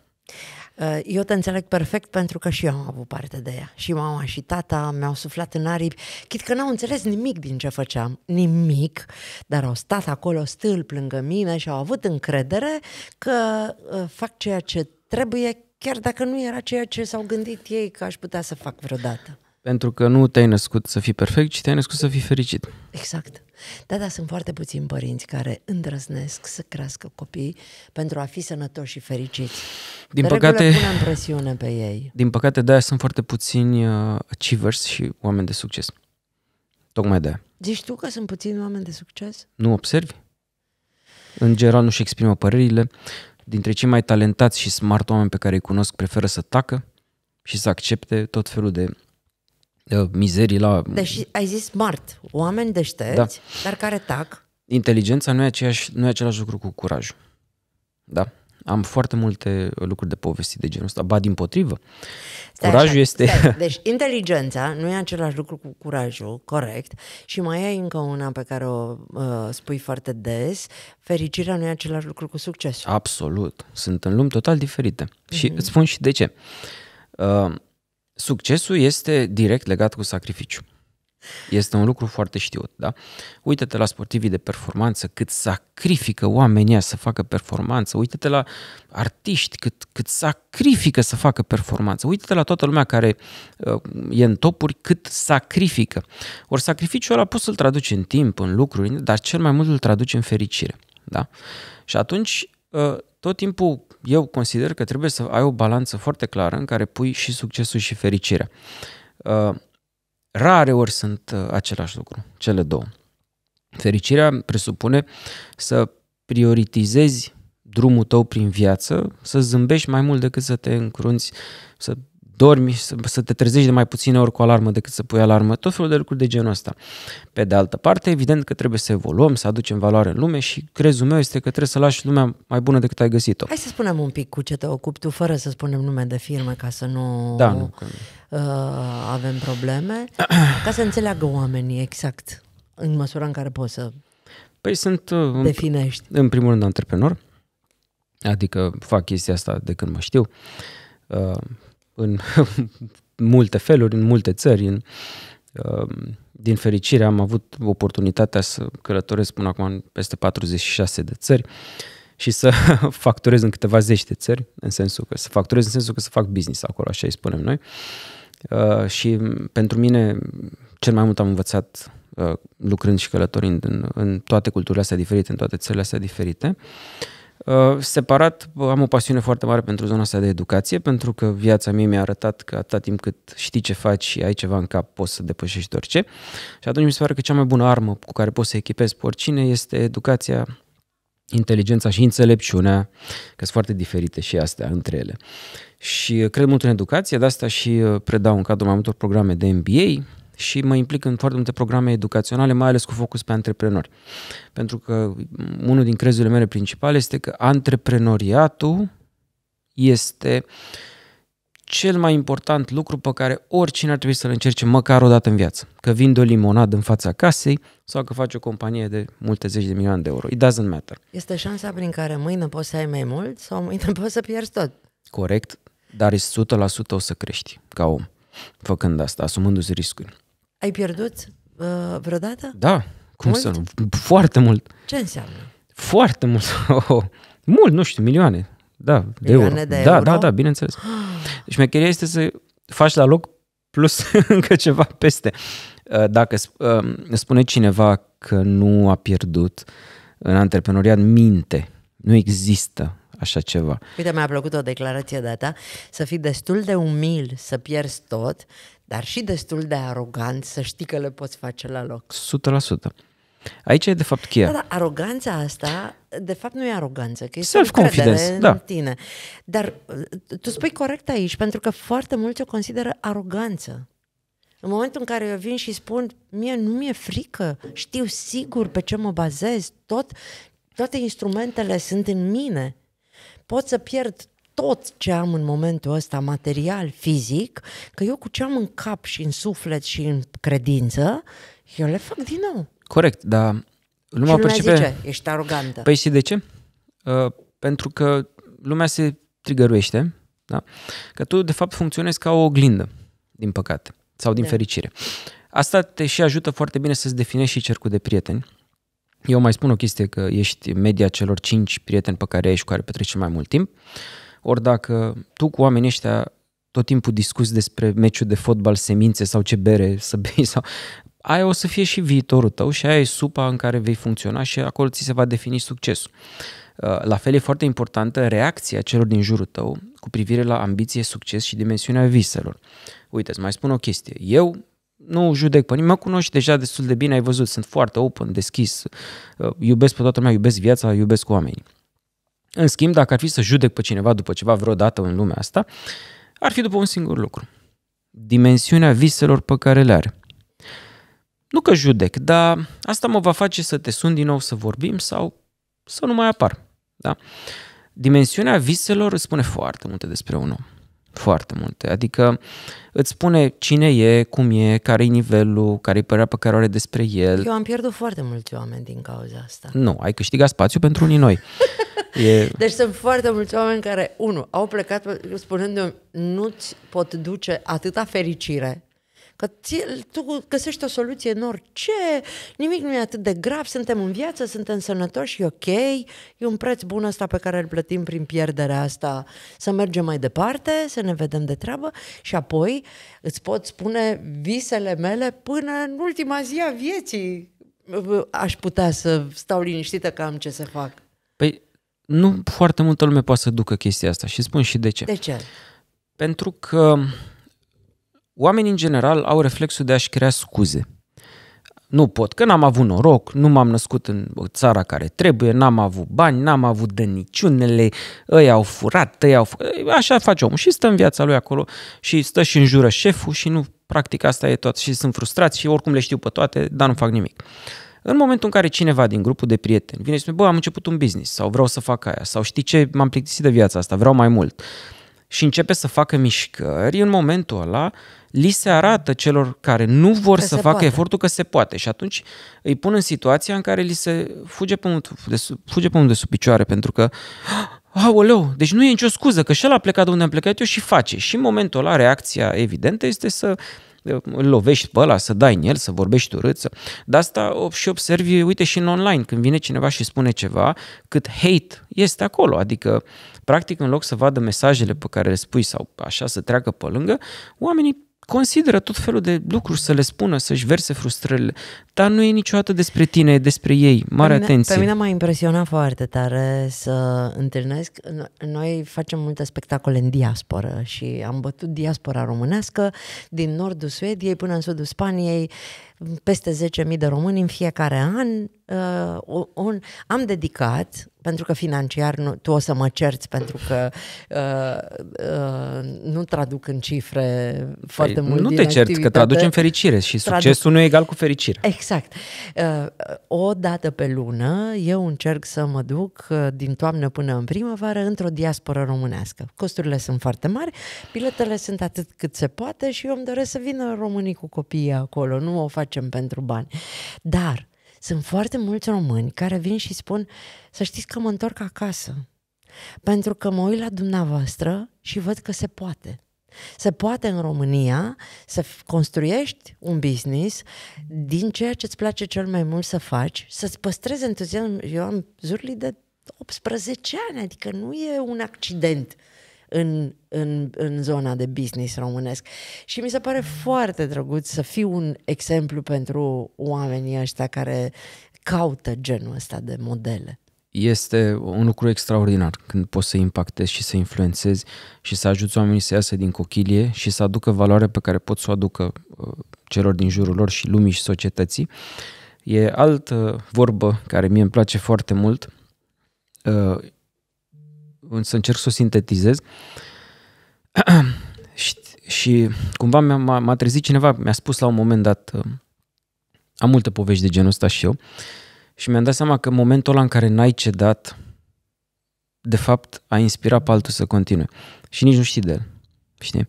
Uh, eu te înțeleg perfect pentru că și eu am avut parte de ea. Și mama și tata mi-au suflat în aripi, chit că n-au înțeles nimic din ce făceam, nimic, dar au stat acolo stâlp lângă mine și au avut încredere că uh, fac ceea ce trebuie, chiar dacă nu era ceea ce s-au gândit ei că aș putea să fac vreodată. Pentru că nu te-ai născut să fii perfect, ci te-ai născut să fii fericit. Exact. Da, da, sunt foarte puțini părinți care îndrăznesc să crească copii pentru a fi sănătoși și fericiți. Din de păcate, punem presiune pe ei. Din păcate, de sunt foarte puțini uh, achievers și oameni de succes. Tocmai de Zici tu că sunt puțini oameni de succes? Nu observi? În general nu-și exprimă părerile. Dintre cei mai talentați și smart oameni pe care îi cunosc preferă să tacă și să accepte tot felul de Uh, mizerii la... Deși ai zis smart, oameni deștepți, da. dar care tac. Inteligența nu e, aceeași, nu e același lucru cu curajul. Da. Am foarte multe lucruri de povesti de genul ăsta. Ba, din potrivă. Stai curajul așa, este... Stai. Deci, inteligența nu e același lucru cu curajul, corect. Și mai ai încă una pe care o uh, spui foarte des. Fericirea nu e același lucru cu succesul. Absolut. Sunt în lumi total diferite. Mm-hmm. Și mhm. îți spun și de ce. Uh, Succesul este direct legat cu sacrificiu. Este un lucru foarte știut, da? Uită-te la sportivii de performanță, cât sacrifică oamenii să facă performanță. Uită-te la artiști, cât, cât sacrifică să facă performanță. Uită-te la toată lumea care uh, e în topuri, cât sacrifică. Ori sacrificiul ăla poți să-l traduci în timp, în lucruri, dar cel mai mult îl traduci în fericire, da? Și atunci uh, tot timpul eu consider că trebuie să ai o balanță foarte clară în care pui și succesul și fericirea. Uh, rare ori sunt uh, același lucru, cele două. Fericirea presupune să prioritizezi drumul tău prin viață, să zâmbești mai mult decât să te încrunți, să dormi, să, te trezești de mai puține ori cu alarmă decât să pui alarmă, tot felul de lucruri de genul ăsta. Pe de altă parte, evident că trebuie să evoluăm, să aducem valoare în lume și crezul meu este că trebuie să lași lumea mai bună decât ai găsit-o. Hai să spunem un pic cu ce te ocupi tu, fără să spunem nume de firme, ca să nu, da, nu că... uh, avem probleme, ca să înțeleagă oamenii exact în măsura în care poți să Păi sunt, uh, definești. În, în primul rând, antreprenor, adică fac chestia asta de când mă știu. Uh, în multe feluri, în multe țări. În, uh, din fericire am avut oportunitatea să călătoresc până acum în peste 46 de țări și să facturez în câteva zeci de țări, în sensul că să facturez în sensul că să fac business acolo, așa îi spunem noi. Uh, și pentru mine cel mai mult am învățat uh, lucrând și călătorind în, în toate culturile astea diferite, în toate țările astea diferite. Uh, Uh, separat, am o pasiune foarte mare pentru zona asta de educație, pentru că viața mea mi-a arătat că atâta timp cât știi ce faci și ai ceva în cap, poți să depășești orice. Și atunci mi se pare că cea mai bună armă cu care poți să echipezi pe oricine este educația, inteligența și înțelepciunea, că sunt foarte diferite și astea între ele. Și uh, cred mult în educație, de asta și uh, predau în cadrul mai multor programe de MBA, și mă implic în foarte multe programe educaționale, mai ales cu focus pe antreprenori. Pentru că unul din crezurile mele principale este că antreprenoriatul este cel mai important lucru pe care oricine ar trebui să-l încerce măcar o dată în viață. Că vinde o limonadă în fața casei sau că face o companie de multe zeci de milioane de euro. It doesn't matter. Este șansa prin care mâine poți să ai mai mult sau mâine poți să pierzi tot. Corect, dar 100% o să crești ca om făcând asta, asumându-ți riscuri. Ai pierdut uh, vreodată? Da, cum mult? să nu? Foarte mult. Ce înseamnă? Foarte mult. Oh, mult, nu știu, milioane. Da, milioane de euro. De da, euro? da, da, bineînțeles. Și mecheria este să faci la loc plus încă ceva peste. Uh, dacă uh, spune cineva că nu a pierdut în antreprenoriat, minte. Nu există așa ceva. Uite, mi-a plăcut o declarație de ta, să fii destul de umil, să pierzi tot, dar și destul de arogant să știi că le poți face la loc. 100%. Aici e de fapt cheia. Da, da, aroganța asta, de fapt nu e aroganță, că este self-confidence, da. în tine. Dar tu spui corect aici, pentru că foarte mulți o consideră aroganță. În momentul în care eu vin și spun, mie nu mi-e frică, știu sigur pe ce mă bazez, tot, toate instrumentele sunt în mine pot să pierd tot ce am în momentul ăsta, material, fizic, că eu cu ce am în cap și în suflet și în credință, eu le fac din nou. Corect, dar lumea, și lumea percepe... zice, ești arogantă. Păi și de ce? Uh, pentru că lumea se trigăruiește, da? că tu de fapt funcționezi ca o oglindă, din păcate, sau din de. Da. fericire. Asta te și ajută foarte bine să-ți definești și cercul de prieteni, eu mai spun o chestie că ești media celor cinci prieteni pe care ai și cu care petreci mai mult timp. Ori dacă tu cu oamenii ăștia tot timpul discuți despre meciul de fotbal, semințe sau ce bere să bei sau... Aia o să fie și viitorul tău și aia e supa în care vei funcționa și acolo ți se va defini succesul. Uh, la fel e foarte importantă reacția celor din jurul tău cu privire la ambiție, succes și dimensiunea viselor. Uite, îți mai spun o chestie. Eu nu judec pe nimeni, mă cunoști deja destul de bine, ai văzut, sunt foarte open, deschis, uh, iubesc pe toată lumea, iubesc viața, iubesc oamenii. În schimb, dacă ar fi să judec pe cineva după ceva vreodată în lumea asta, ar fi după un singur lucru. Dimensiunea viselor pe care le are. Nu că judec, dar asta mă va face să te sun din nou să vorbim sau să nu mai apar. Da? Dimensiunea viselor spune foarte multe despre un om. Foarte multe. Adică îți spune cine e, cum e, care e nivelul, care e părerea pe care o are despre el. Eu am pierdut foarte mulți oameni din cauza asta. Nu, ai câștigat spațiu pentru unii noi. e... Deci sunt foarte mulți oameni care, unu, au plecat spunându-mi nu-ți pot duce atâta fericire Că ți, tu găsești o soluție în orice, nimic nu e atât de grav, suntem în viață, suntem sănătoși, e ok, e un preț bun ăsta pe care îl plătim prin pierderea asta, să mergem mai departe, să ne vedem de treabă și apoi îți pot spune visele mele până în ultima zi a vieții aș putea să stau liniștită că am ce să fac. Păi nu foarte multă lume poate să ducă chestia asta și spun și de ce. De ce? Pentru că Oamenii, în general, au reflexul de a-și crea scuze. Nu pot, că n-am avut noroc, nu m-am născut în țara care trebuie, n-am avut bani, n-am avut de niciunele, ei au furat, ei au furat. Așa face omul și stă în viața lui acolo și stă și înjură șeful și nu, practic asta e tot. Și sunt frustrați și oricum le știu pe toate, dar nu fac nimic. În momentul în care cineva din grupul de prieteni vine și spune, bă, am început un business sau vreau să fac aia sau știi ce, m-am plictisit de viața asta, vreau mai mult și începe să facă mișcări, în momentul ăla li se arată celor care nu vor că să facă poate. efortul că se poate și atunci îi pun în situația în care li se fuge pământul de sub, fuge pământul de sub picioare pentru că ah, aoleu, deci nu e nicio scuză că și el a plecat de unde am plecat eu și face. Și în momentul ăla reacția evidentă este să eh, îl lovești pe ăla, să dai în el, să vorbești urât. Să... De asta și observi, uite, și în online, când vine cineva și spune ceva, cât hate este acolo. Adică, practic, în loc să vadă mesajele pe care le spui sau așa să treacă pe lângă, oamenii consideră tot felul de lucruri să le spună, să-și verse frustrările, dar nu e niciodată despre tine, e despre ei. Mare pe mine, atenție. Pe mine m-a impresionat foarte tare să întâlnesc. Noi facem multe spectacole în diasporă și am bătut diaspora românească din nordul Suediei până în sudul Spaniei peste 10.000 de români în fiecare an. Uh, un, am dedicat, pentru că financiar nu, tu o să mă cerți pentru că uh, uh, nu traduc în cifre păi mult Nu te cerți că traduci în fericire și traduc. succesul nu e egal cu fericire. Exact. Uh, o dată pe lună eu încerc să mă duc uh, din toamnă până în primăvară într-o diasporă românească. Costurile sunt foarte mari, biletele sunt atât cât se poate și eu îmi doresc să vină românii cu copiii acolo, nu o fac facem pentru bani. Dar sunt foarte mulți români care vin și spun să știți că mă întorc acasă. Pentru că mă uit la dumneavoastră și văd că se poate. Se poate în România să construiești un business din ceea ce îți place cel mai mult să faci, să-ți păstrezi entuziasm. Eu am zurli de 18 ani, adică nu e un accident. Uh, în, în, în zona de business românesc. Și mi se pare foarte drăguț să fiu un exemplu pentru oamenii ăștia care caută genul ăsta de modele. Este un lucru extraordinar când poți să impactezi și să influențezi și să ajuți oamenii să iasă din cochilie și să aducă valoare pe care pot să o aducă uh, celor din jurul lor și lumii și societății. E altă vorbă care mie îmi place foarte mult. Uh, să încerc să o sintetizez. și, și cumva m-a, m-a trezit cineva, mi-a spus la un moment dat, uh, am multe povești de genul ăsta și eu, și mi-am dat seama că momentul ăla în care n-ai cedat, de fapt, a inspirat pe altul să continue. Și nici nu știi de el. Știi?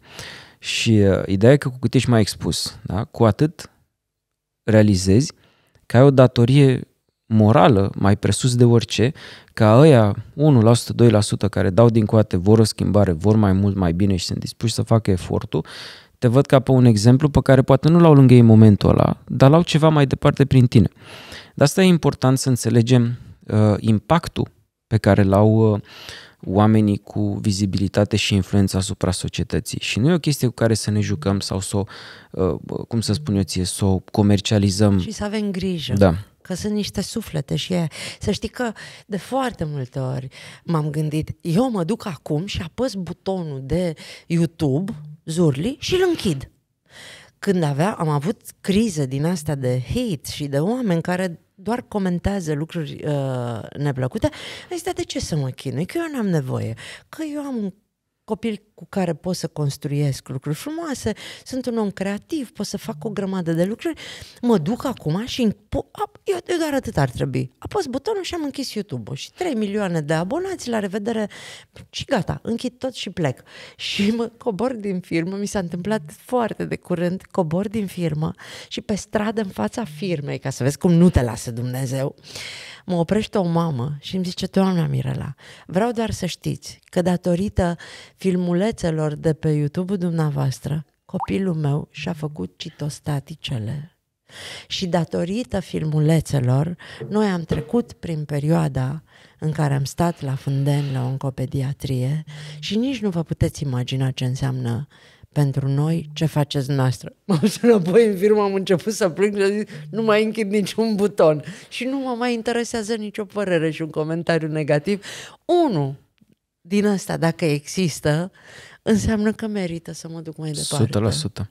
Și uh, ideea e că cu cât ești mai expus, da? cu atât realizezi că ai o datorie morală, mai presus de orice, ca ăia 1%, 2% care dau din coate, vor o schimbare, vor mai mult, mai bine și sunt dispuși să facă efortul, te văd ca pe un exemplu pe care poate nu l-au lângă ei în momentul ăla, dar l-au ceva mai departe prin tine. De asta e important să înțelegem uh, impactul pe care l-au uh, oamenii cu vizibilitate și influență asupra societății. Și nu e o chestie cu care să ne jucăm sau să o, uh, cum să spun eu ție, să o comercializăm. Și să avem grijă. Da că sunt niște suflete și e... Să știi că de foarte multe ori m-am gândit, eu mă duc acum și apăs butonul de YouTube, Zurli, și îl închid. Când avea, am avut crize din astea de hate și de oameni care doar comentează lucruri uh, neplăcute, am zis, de ce să mă chinui? Că eu n-am nevoie. Că eu am un copil cu care pot să construiesc lucruri frumoase, sunt un om creativ, pot să fac o grămadă de lucruri, mă duc acum și eu, eu doar atât ar trebui. Apăs butonul și am închis YouTube-ul și 3 milioane de abonați, la revedere și gata, închid tot și plec. Și mă cobor din firmă, mi s-a întâmplat foarte de curând, cobor din firmă și pe stradă în fața firmei, ca să vezi cum nu te lasă Dumnezeu, mă oprește o mamă și îmi zice, doamna Mirela, vreau doar să știți că datorită filmulețului clipulețelor de pe youtube dumneavoastră, copilul meu și-a făcut citostaticele. Și datorită filmulețelor, noi am trecut prin perioada în care am stat la funden la oncopediatrie și nici nu vă puteți imagina ce înseamnă pentru noi ce faceți noastră. M-am apoi în firmă, am început să plâng și am zis, nu mai închid niciun buton. Și nu mă mai interesează nicio părere și un comentariu negativ. Unu, din asta, dacă există, înseamnă că merită să mă duc mai departe. 100%.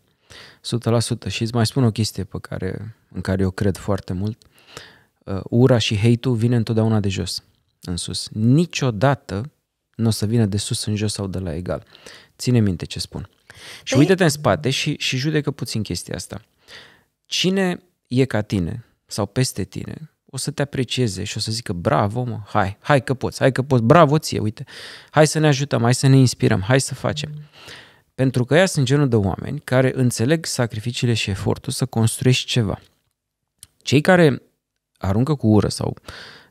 100%. Și îți mai spun o chestie pe care, în care eu cred foarte mult. Uh, ura și hate-ul vine întotdeauna de jos în sus. Niciodată nu o să vină de sus în jos sau de la egal. Ține minte ce spun. Și de... Păi- uite-te în spate și, și judecă puțin chestia asta. Cine e ca tine sau peste tine o să te aprecieze și o să zică bravo, mă, hai, hai că poți, hai că poți, bravo ție, uite, hai să ne ajutăm, hai să ne inspirăm, hai să facem. Pentru că ea sunt genul de oameni care înțeleg sacrificiile și efortul să construiești ceva. Cei care aruncă cu ură sau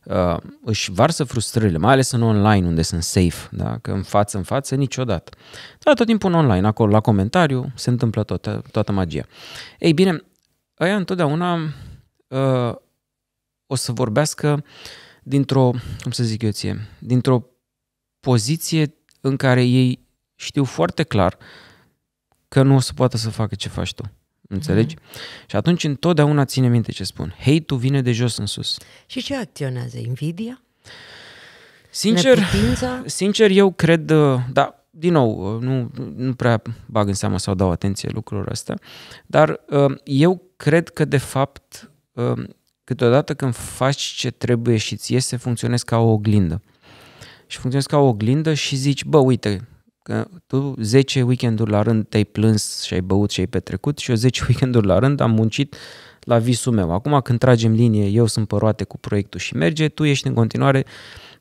uh, își varsă frustrările, mai ales în online unde sunt safe, da? că în față, în față, niciodată. Dar tot timpul în online, acolo, la comentariu, se întâmplă toată, toată magia. Ei bine, aia întotdeauna uh, o să vorbească dintr-o, cum să zic eu ție, dintr-o poziție în care ei știu foarte clar că nu o să poată să facă ce faci tu. Înțelegi? Mm-hmm. Și atunci întotdeauna ține minte ce spun. Hate-ul vine de jos în sus. Și ce acționează? Invidia? Sincer, sincer, eu cred, uh, da, din nou, uh, nu, nu prea bag în seamă sau dau atenție lucrurilor astea, dar uh, eu cred că, de fapt, câteodată când faci ce trebuie și ți iese, funcționezi ca o oglindă. Și funcționezi ca o oglindă și zici, bă, uite, că tu 10 weekenduri la rând te-ai plâns și ai băut și ai petrecut și eu 10 weekenduri la rând am muncit la visul meu. Acum când tragem linie, eu sunt păroate cu proiectul și merge, tu ești în continuare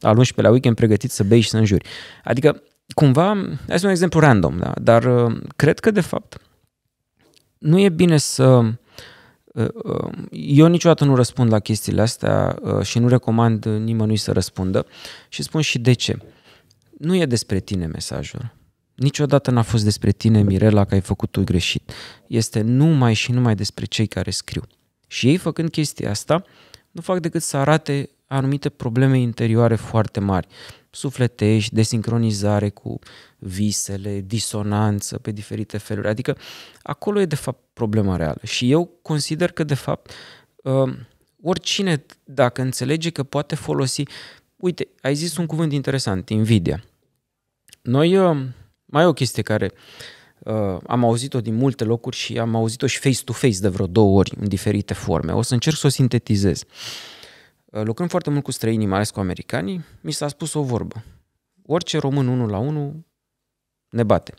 al 11 la weekend pregătit să bei și să înjuri. Adică, cumva, hai un exemplu random, da? dar uh, cred că, de fapt, nu e bine să Uh, uh, eu niciodată nu răspund la chestiile astea uh, și nu recomand nimănui să răspundă și spun și de ce. Nu e despre tine mesajul. Niciodată n-a fost despre tine, Mirela, că ai făcut tu greșit. Este numai și numai despre cei care scriu. Și ei făcând chestia asta, nu fac decât să arate anumite probleme interioare foarte mari sufletești, desincronizare cu visele, disonanță pe diferite feluri. Adică acolo e de fapt problema reală. Și eu consider că de fapt um, oricine dacă înțelege că poate folosi... Uite, ai zis un cuvânt interesant, invidia. Noi, um, mai e o chestie care uh, am auzit-o din multe locuri și am auzit-o și face-to-face de vreo două ori în diferite forme. O să încerc să o sintetizez. Uh, Uh, lucrând foarte mult cu străinii, mai ales cu americanii, mi s-a spus o vorbă. Orice român unul la unul ne bate.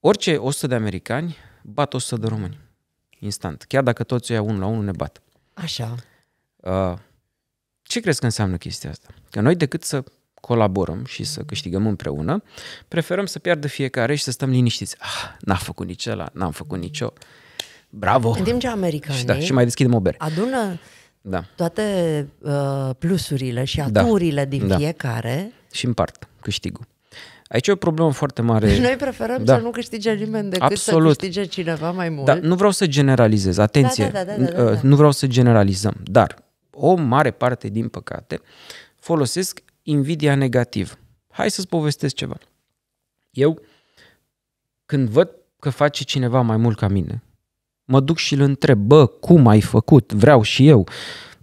Orice 100 de americani bat 100 de români. Instant. Chiar dacă toți ei unul la unul ne bat. Așa. Uh, ce crezi că înseamnă chestia asta? Că noi decât să colaborăm și să mhm. câștigăm împreună, preferăm să piardă fiecare și să stăm liniștiți. Ah, n am făcut nici ăla, n-am făcut mhm. nicio. Bravo! În timp ce americanii și, da, și mai deschidem o bere. adună da. toate uh, plusurile și da. aturile da. din da. fiecare. Și împart câștigul. Aici e o problemă foarte mare. Deci noi preferăm da. să nu câștige nimeni decât Absolut. să câștige cineva mai mult. Da, nu vreau să generalizez, atenție, da, da, da, da, da, da. Uh, nu vreau să generalizăm, dar o mare parte, din păcate, folosesc invidia negativ. Hai să-ți povestesc ceva. Eu, când văd că face cineva mai mult ca mine, Mă duc și îl întreb, bă, cum ai făcut? Vreau și eu.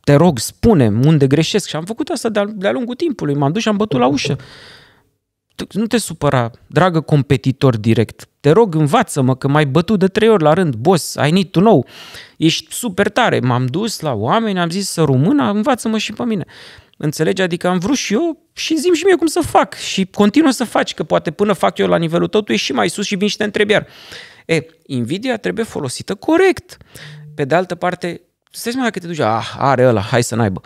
Te rog, spune unde greșesc. Și am făcut asta de-a, de lungul timpului. M-am dus și am bătut la ușă. Nu te supăra, dragă competitor direct. Te rog, învață-mă că m-ai bătut de trei ori la rând. Boss, ai need to know. Ești super tare. M-am dus la oameni, am zis să rumâna, învață-mă și pe mine. Înțelegi? Adică am vrut și eu și zim și mie cum să fac și continuă să faci, că poate până fac eu la nivelul tău, tu ești și mai sus și vin și te întrebi iar. E, invidia trebuie folosită corect. Pe de altă parte, stai mai dacă te duci, ah, are ăla, hai să n-aibă.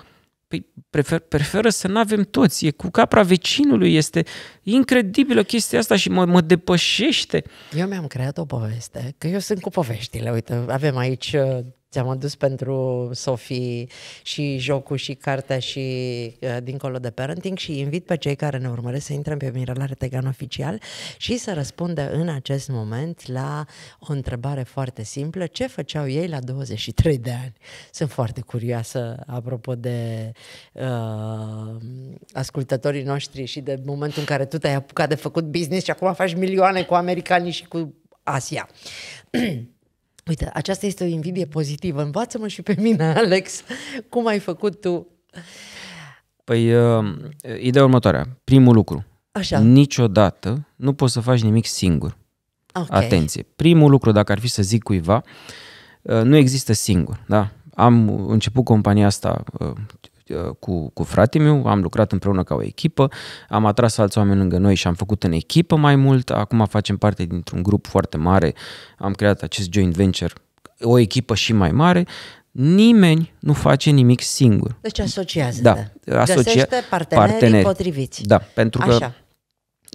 Păi prefer, preferă să nu avem toți, e cu capra vecinului, este incredibilă chestia asta și mă, mă depășește. Eu mi-am creat o poveste, că eu sunt cu poveștile, uite, avem aici uh, ți-am adus pentru Sofie și jocul și cartea și uh, dincolo de parenting și invit pe cei care ne urmăresc să intrăm pe Mirela Retegan Oficial și să răspundă în acest moment la o întrebare foarte simplă. Ce făceau ei la 23 de ani? Sunt foarte curioasă apropo de uh, ascultătorii noștri și de momentul în care tu te-ai apucat de făcut business și acum faci milioane cu americanii și cu Asia. Uite, aceasta este o invidie pozitivă. Învață-mă și pe mine, Alex, cum ai făcut tu. Păi, uh, ideea următoare. Primul lucru. Așa. Niciodată nu poți să faci nimic singur. Okay. Atenție. Primul lucru, dacă ar fi să zic cuiva, uh, nu există singur. Da? Am început compania asta uh, Uh, cu, cu fratele meu, am lucrat împreună ca o echipă, am atras alți oameni lângă noi și am făcut în echipă mai mult, acum facem parte dintr-un grup foarte mare, am creat acest joint venture, o echipă și mai mare, nimeni nu face nimic singur. Deci asociază. Da. da. Asocia... Găsește partenerii parteneri. potriviți. Da, pentru Așa.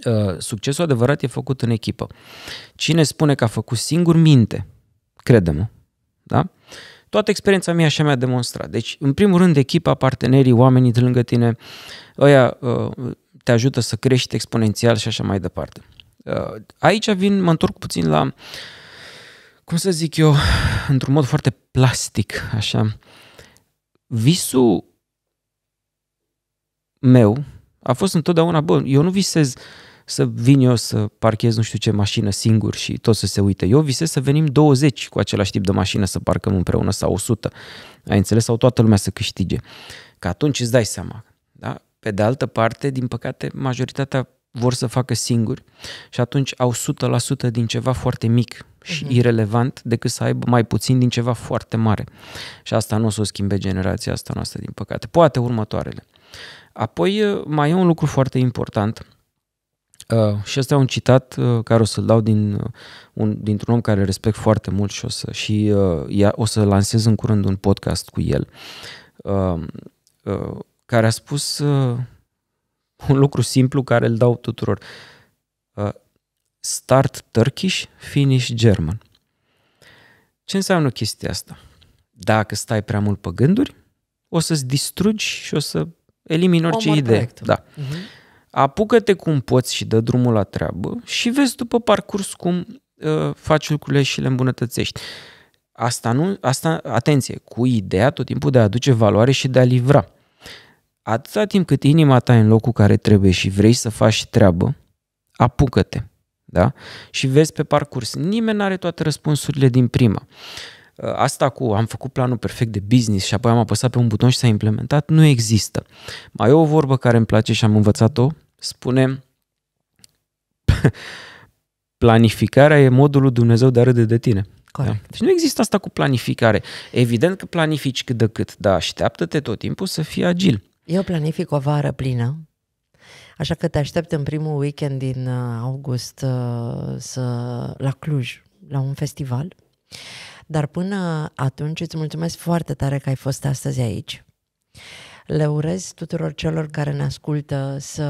că uh, succesul adevărat e făcut în echipă. Cine spune că a făcut singur, minte. Crede-mă. Da? Toată experiența mea așa mi-a demonstrat. Deci, în primul rând, echipa, partenerii, oamenii de lângă tine, ăia uh, te ajută să crești exponențial și așa mai departe. Uh, aici vin, mă întorc puțin la, cum să zic eu, într-un mod foarte plastic, așa. Visul meu a fost întotdeauna, bun. eu nu visez uh, să vin eu să parchez nu știu ce mașină singur și tot să se uite. Eu visez să venim 20 cu același tip de mașină să parcăm împreună sau 100. Ai înțeles? Sau toată lumea să câștige. Că atunci îți dai seama. Da? Pe de altă parte, din păcate, majoritatea vor să facă singuri și atunci au 100% din ceva foarte mic și uh-huh. Mhm. irelevant decât să aibă mai puțin din ceva foarte mare. Și asta nu o să o schimbe generația asta noastră, din păcate. Poate următoarele. Apoi, mai e un lucru foarte important Uh, și asta e un citat uh, care o să-l dau din, uh, un, dintr-un om care respect foarte mult și o să, și, uh, ia, o să lansez în curând un podcast cu el, uh, uh, care a spus uh, un lucru simplu care îl dau tuturor. Uh, start Turkish, finish German. Ce înseamnă chestia asta? Dacă stai prea mult pe gânduri, o să-ți distrugi și o să elimini orice Omor idee. Da. Uh-huh apucă-te cum poți și dă drumul la treabă și vezi după parcurs cum uh, faci lucrurile și le îmbunătățești. Asta nu, asta, atenție, cu ideea tot timpul de a aduce valoare și de a livra. Atâta timp cât inima ta e în locul care trebuie și vrei să faci treabă, apucă-te. Da? Și vezi pe parcurs. Nimeni nu are toate răspunsurile din prima. Ă, asta cu am făcut planul perfect de business și apoi am apăsat pe un buton și s-a implementat, nu există. Mai e o vorbă care îmi place și am învățat-o spune planificarea e modul Dumnezeu de a râde de tine. Corect. Da? Deci nu există asta cu planificare. Evident că planifici cât de cât, dar așteaptă-te tot timpul să fii agil. Eu planific o vară plină, așa că te aștept în primul weekend din uh, august uh, să, la Cluj, la un festival. Dar până atunci îți mulțumesc foarte tare că ai fost astăzi aici. Le urez tuturor celor care ne ascultă să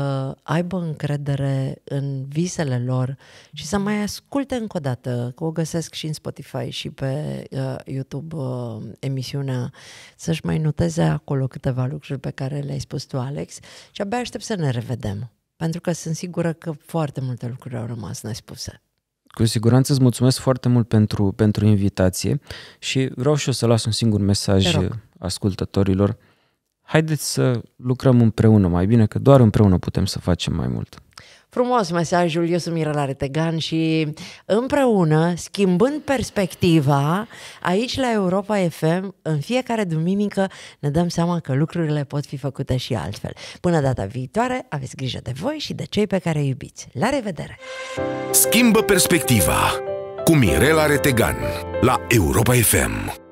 aibă încredere în visele lor și să mai asculte încă o dată, că o găsesc și în Spotify și pe uh, YouTube uh, emisiunea, să-și mai noteze acolo câteva lucruri pe care le-ai spus tu, Alex, și abia aștept să ne revedem, pentru că sunt sigură că foarte multe lucruri au rămas nespuse. Cu siguranță îți mulțumesc foarte mult pentru, pentru invitație și vreau și eu să las un singur mesaj ascultătorilor haideți să lucrăm împreună mai bine, că doar împreună putem să facem mai mult. Frumos mesajul, eu sunt Mirela Retegan și împreună, schimbând perspectiva, aici la Europa FM, în fiecare duminică ne dăm seama că lucrurile pot fi făcute și altfel. Până data viitoare, aveți grijă de voi și de cei pe care îi iubiți. La revedere! Schimbă perspectiva cu Mirela Retegan la Europa FM.